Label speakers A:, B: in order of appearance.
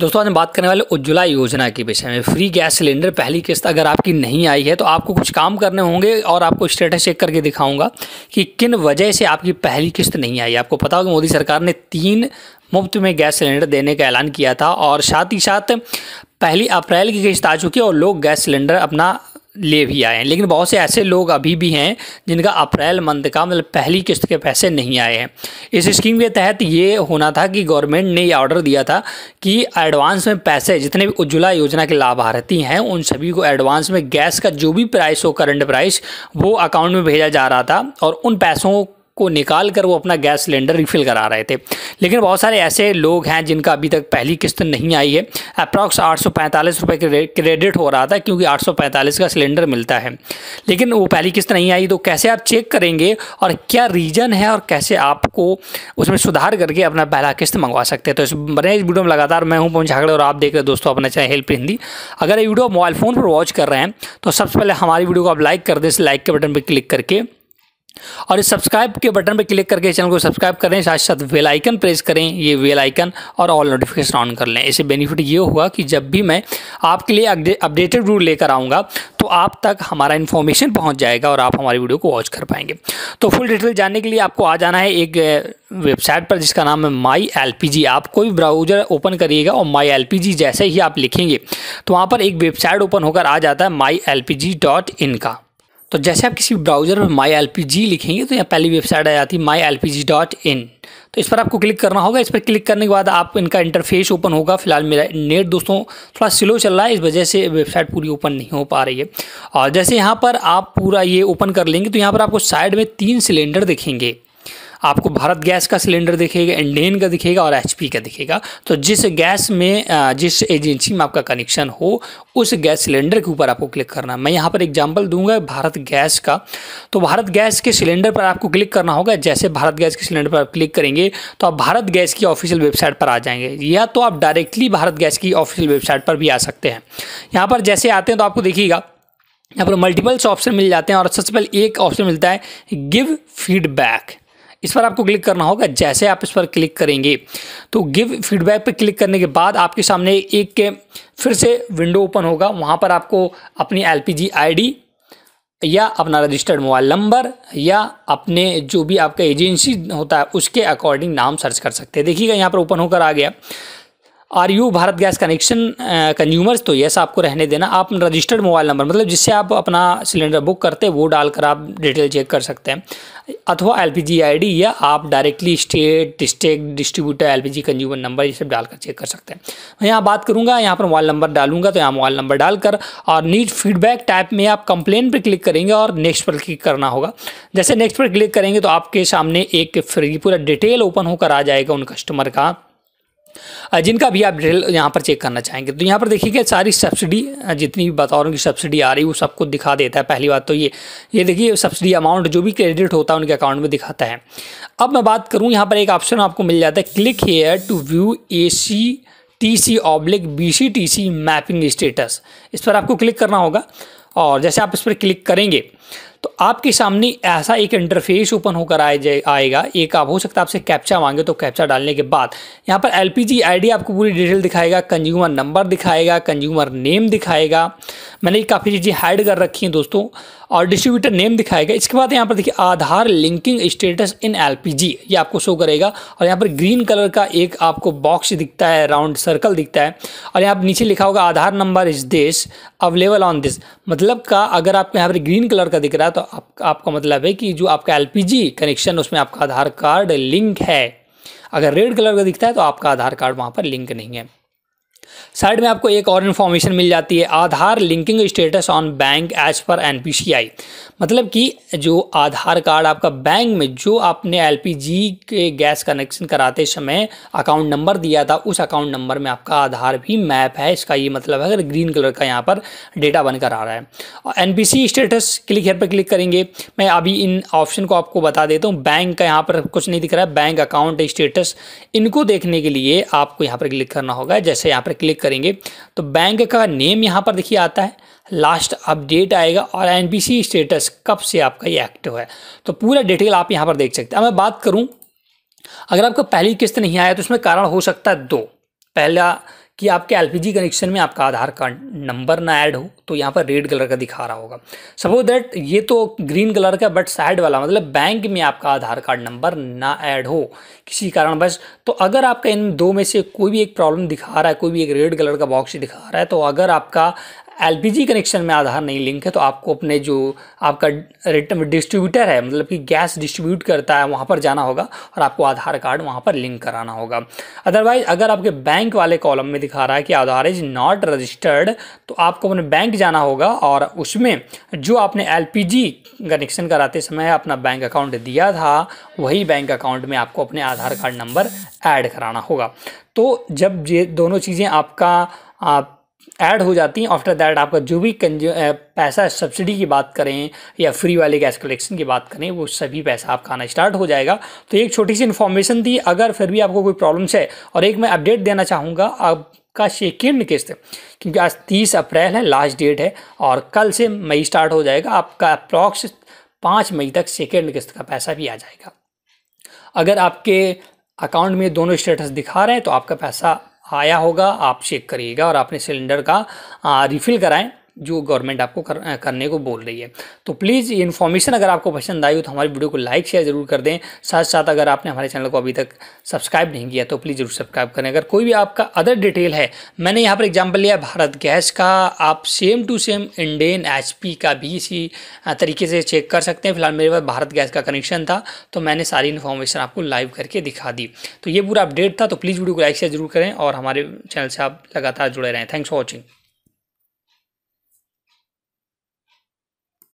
A: दोस्तों आज हम बात करने वाले उज्ज्वला योजना के विषय में फ्री गैस सिलेंडर पहली किस्त अगर आपकी नहीं आई है तो आपको कुछ काम करने होंगे और आपको स्टेटस चेक करके दिखाऊंगा कि किन वजह से आपकी पहली किस्त नहीं आई आपको पता होगा मोदी सरकार ने तीन मुफ्त में गैस सिलेंडर देने का ऐलान किया था और साथ ही साथ पहली अप्रैल की किस्त आ चुकी है और लोग गैस सिलेंडर अपना ले भी आए हैं लेकिन बहुत से ऐसे लोग अभी भी हैं जिनका अप्रैल मंथ का मतलब पहली किस्त के पैसे नहीं आए हैं इस स्कीम के तहत ये होना था कि गवर्नमेंट ने ये ऑर्डर दिया था कि एडवांस में पैसे जितने भी उज्ज्वला योजना के लाभार्थी हैं उन सभी को एडवांस में गैस का जो भी प्राइस हो करंट प्राइस वो अकाउंट में भेजा जा रहा था और उन पैसों को निकाल कर वो अपना गैस सिलेंडर रिफिल करा रहे थे लेकिन बहुत सारे ऐसे लोग हैं जिनका अभी तक पहली किस्त नहीं आई है अप्रॉक्स आठ सौ रुपये क्रेडिट हो रहा था क्योंकि आठ सौ पैंतालीस का सिलेंडर मिलता है लेकिन वो पहली किस्त नहीं आई तो कैसे आप चेक करेंगे और क्या रीज़न है और कैसे आपको उसमें सुधार करके अपना पहला किस्त मंगवा सकते हैं तो इस बने इस वीडियो में लगातार मैं हूं पवन झागड़े और आप देख रहे दोस्तों अपना चाहे हेल्प हिंदी अगर ये वीडियो मोबाइल फ़ोन पर वॉच कर रहे हैं तो सबसे पहले हमारी वीडियो को आप लाइक कर दें इस लाइक के बटन पर क्लिक करके और इस सब्सक्राइब के बटन पर क्लिक करके चैनल को सब्सक्राइब करें साथ साथ वेल आइकन प्रेस करें ये वेल आइकन और ऑल नोटिफिकेशन ऑन कर लें इससे बेनिफिट ये होगा कि जब भी मैं आपके लिए अपडेटेड रूल लेकर आऊँगा तो आप तक हमारा इन्फॉर्मेशन पहुँच जाएगा और आप हमारी वीडियो को वॉच कर पाएंगे तो फुल डिटेल जानने के लिए आपको आ जाना है एक वेबसाइट पर जिसका नाम है माई एल आप कोई ब्राउज़र ओपन करिएगा और माई एल जैसे ही आप लिखेंगे तो वहाँ पर एक वेबसाइट ओपन होकर आ जाता है माई का तो जैसे आप किसी ब्राउज़र में माई एल लिखेंगे तो यहाँ पहली वेबसाइट आ जाती है माई एल तो इस पर आपको क्लिक करना होगा इस पर क्लिक करने के बाद आप इनका इंटरफेस ओपन होगा फिलहाल मेरा नेट दोस्तों थोड़ा स्लो चल रहा है इस वजह से वेबसाइट पूरी ओपन नहीं हो पा रही है और जैसे यहाँ पर आप पूरा ये ओपन कर लेंगे तो यहाँ पर आपको साइड में तीन सिलेंडर दिखेंगे आपको भारत गैस का सिलेंडर दिखेगा इंडेन का दिखेगा और एच का दिखेगा तो जिस गैस में जिस एजेंसी में आपका कनेक्शन हो उस गैस सिलेंडर के ऊपर आपको क्लिक करना है मैं यहाँ पर एग्जाम्पल दूंगा भारत गैस का तो भारत गैस के सिलेंडर पर आपको क्लिक करना होगा जैसे भारत गैस के सिलेंडर पर आप क्लिक करेंगे तो आप भारत गैस की ऑफिशियल वेबसाइट पर आ जाएंगे या तो आप डायरेक्टली भारत गैस की ऑफिशियल वेबसाइट पर भी आ सकते हैं यहाँ पर जैसे आते हैं तो आपको देखिएगा यहाँ पर मल्टीपल्स ऑप्शन मिल जाते हैं और सबसे पहले एक ऑप्शन मिलता है गिव फीडबैक इस पर आपको क्लिक करना होगा जैसे आप इस पर क्लिक करेंगे तो गिव फीडबैक पर क्लिक करने के बाद आपके सामने एक फिर से विंडो ओपन होगा वहाँ पर आपको अपनी एल पी या अपना रजिस्टर्ड मोबाइल नंबर या अपने जो भी आपका एजेंसी होता है उसके अकॉर्डिंग नाम सर्च कर सकते हैं देखिएगा यहाँ पर ओपन होकर आ गया are you Bharat gas connection consumers तो यस आपको रहने देना आप रजिस्टर्ड मोबाइल नंबर मतलब जिससे आप अपना सिलेंडर बुक करते हैं वो डालकर आप डिटेल चेक कर सकते हैं अथवा एल पी आईडी या आप directly state district distributor L P consumer number ये सब डालकर चेक कर सकते हैं मैं यहाँ बात करूँगा यहाँ पर मोबाइल नंबर डालूंगा तो यहाँ मोबाइल नंबर डालकर और नीड फीडबैक टाइप में आप कंप्लेन पर क्लिक करेंगे और नेक्स्ट पर क्लिक करना होगा जैसे नेक्स्ट पर क्लिक करेंगे तो आपके सामने एक फ्री पूरा डिटेल ओपन होकर आ जाएगा उन कस्टमर का जिनका भी आप डिटेल यहाँ पर चेक करना चाहेंगे तो यहाँ पर देखिएगा सारी सब्सिडी जितनी भी बता रहा हूँ सब्सिडी आ रही है वो सबको दिखा देता है पहली बात तो ये ये देखिए सब्सिडी अमाउंट जो भी क्रेडिट होता है उनके अकाउंट में दिखाता है अब मैं बात करूँ यहाँ पर एक ऑप्शन आपको मिल जाता है click here to view A C T C oblique B C T C mapping status इस पर आपको क्लिक करना होगा और जैसे आप इस पर क्लिक करेंगे तो आपके सामने ऐसा एक इंटरफेस ओपन होकर आए जाए आएगा एक आप हो सकता है आपसे कैप्चा मांगे तो कैप्चा डालने के बाद यहाँ पर एल पी आपको पूरी डिटेल दिखाएगा कंज्यूमर नंबर दिखाएगा कंज्यूमर नेम दिखाएगा मैंने काफ़ी चीज़ें हाइड कर रखी हैं दोस्तों और डिस्ट्रीब्यूटर नेम दिखाएगा इसके बाद यहाँ पर देखिए Aadhaar linking status in L ये आपको शो करेगा और यहाँ पर ग्रीन कलर का एक आपको बॉक्स दिखता है राउंड सर्कल दिखता है और यहाँ पर नीचे लिखा होगा आधार नंबर इज देश अवेलेबल ऑन दिस मतलब का अगर आपको यहाँ पर ग्रीन कलर का दिख रहा है तो आप, आपका मतलब है कि जो आपका एल कनेक्शन उसमें आपका आधार कार्ड लिंक है अगर रेड कलर का दिखता है तो आपका आधार कार्ड वहाँ पर लिंक नहीं है साइड में आपको एक और इन्फॉर्मेशन मिल जाती है Aadhaar linking status on bank as पर एन मतलब कि जो आधार कार्ड आपका बैंक में जो आपने एल के गैस कनेक्शन कराते समय अकाउंट नंबर दिया था उस अकाउंट नंबर में आपका आधार भी मैप है इसका ये मतलब है अगर ग्रीन कलर का यहाँ पर डेटा बनकर आ रहा है और एन स्टेटस क्लिक हेयर पर क्लिक करेंगे मैं अभी इन ऑप्शन को आपको बता देता हूँ बैंक का यहाँ पर कुछ नहीं दिख रहा है बैंक अकाउंट स्टेटस इनको देखने के लिए आपको यहाँ पर क्लिक करना होगा जैसे यहाँ पर क्लिक करेंगे तो बैंक का नेम यहाँ पर देखिए आता है लास्ट अपडेट आएगा और एन स्टेटस कब से आपका ये एक्टिव है तो पूरा डिटेल आप यहाँ पर देख सकते हैं अब मैं बात करूँ अगर आपको पहली किस्त नहीं आया तो उसमें कारण हो सकता है दो पहला कि आपके एलपीजी कनेक्शन में आपका आधार कार्ड नंबर ना ऐड हो तो यहाँ पर रेड कलर का दिखा रहा होगा सपोज दैट ये तो ग्रीन कलर का बट साइड वाला मतलब बैंक में आपका आधार कार्ड नंबर ना ऐड हो किसी कारणवश तो अगर आपका इन दो में से कोई भी एक प्रॉब्लम दिखा रहा है कोई भी एक रेड कलर का बॉक्स दिखा रहा है तो अगर आपका एलपीजी कनेक्शन में आधार नहीं लिंक है तो आपको अपने जो आपका रिटर्न डिस्ट्रीब्यूटर है मतलब कि गैस डिस्ट्रीब्यूट करता है वहाँ पर जाना होगा और आपको आधार कार्ड वहाँ पर लिंक कराना होगा अदरवाइज अगर आपके बैंक वाले कॉलम में दिखा रहा है कि आधार इज नॉट रजिस्टर्ड तो आपको अपने बैंक जाना होगा और उसमें जो आपने एल कनेक्शन कराते समय अपना बैंक अकाउंट दिया था वही बैंक अकाउंट में आपको अपने आधार कार्ड नंबर ऐड कराना होगा तो जब ये दोनों चीज़ें आपका आप ऐड हो जाती हैं आफ्टर दैट आपका जो भी पैसा सब्सिडी की बात करें या फ्री वाले गैस कलेक्शन की बात करें वो सभी पैसा आपका आना स्टार्ट हो जाएगा तो एक छोटी सी इन्फॉर्मेशन थी अगर फिर भी आपको कोई प्रॉब्लम्स है और एक मैं अपडेट देना चाहूँगा आपका सेकेंड किस्त क्योंकि आज तीस अप्रैल है लास्ट डेट है और कल से मई स्टार्ट हो जाएगा आपका अप्रॉक्स पाँच मई तक सेकेंड किस्त का पैसा भी आ जाएगा अगर आपके अकाउंट में दोनों स्टेटस दिखा रहे हैं तो आपका पैसा आया होगा आप चेक करिएगा और आपने सिलेंडर का रिफ़िल कराएं जो गवर्नमेंट आपको कर, करने को बोल रही है तो प्लीज़ ये इन्फॉर्मेशन अगर आपको पसंद आई हो तो हमारी वीडियो को लाइक शेयर जरूर कर दें साथ साथ अगर आपने हमारे चैनल को अभी तक सब्सक्राइब नहीं किया तो प्लीज़ जरूर सब्सक्राइब करें अगर कोई भी आपका अदर डिटेल है मैंने यहाँ पर एग्जाम्पल लिया भारत गैस का आप same to same Indian H का भी इसी तरीके से चेक कर सकते हैं फिलहाल मेरे पास भारत गैस का कनेक्शन था तो मैंने सारी इन्फॉर्मेशन आपको लाइव करके दिखा दी तो ये पूरा अपडेट था तो प्लीज़ वीडियो को लाइक शेयर जरूर करें और हमारे चैनल से आप लगातार जुड़े रहें थैंक्स फॉर वॉचिंग